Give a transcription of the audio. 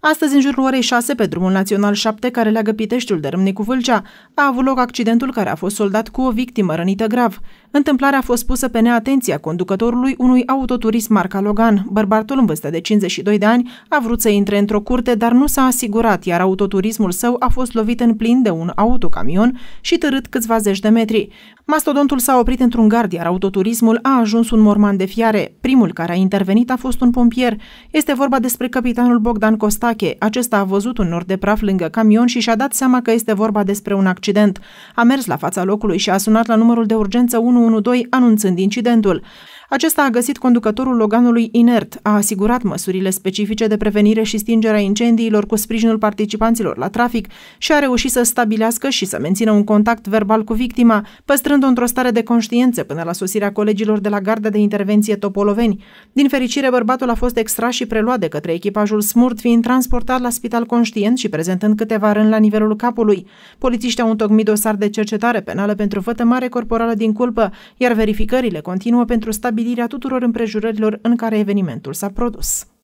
Astăzi, în jurul orei 6, pe drumul național 7, care leagă Piteștiul de Râmnicu Vâlcea, a avut loc accidentul care a fost soldat cu o victimă rănită grav. Întâmplarea a fost pusă pe neatenția conducătorului unui autoturism marca Logan. Bărbatul, în vârstă de 52 de ani, a vrut să intre într-o curte, dar nu s-a asigurat, iar autoturismul său a fost lovit în plin de un autocamion și târât câțiva zeci de metri. Mastodontul s-a oprit într-un gard, iar autoturismul a ajuns un morman de fiare. Primul care a intervenit a fost un pompier. Este vorba despre capitanul Bogdan Costa, atache. Acesta a văzut un nor de praf lângă camion și și-a dat seama că este vorba despre un accident. A mers la fața locului și a sunat la numărul de urgență 112 anunțând incidentul. Acesta a găsit conducătorul Loganului inert, a asigurat măsurile specifice de prevenire și stingerea incendiilor cu sprijinul participanților la trafic și a reușit să stabilească și să mențină un contact verbal cu victima, păstrând-o într-o stare de conștiință până la sosirea colegilor de la garda de intervenție Topoloveni. Din fericire, bărbatul a fost extras și preluat de către echipajul Smurt, fiind transportat la spital conștient și prezentând câteva rând la nivelul capului. Polițiștii au întocmit dosar de cercetare penală pentru mare corporală din culpă, iar verificările continuă pentru stabilitatea stabilirea tuturor împrejurărilor în care evenimentul s-a produs.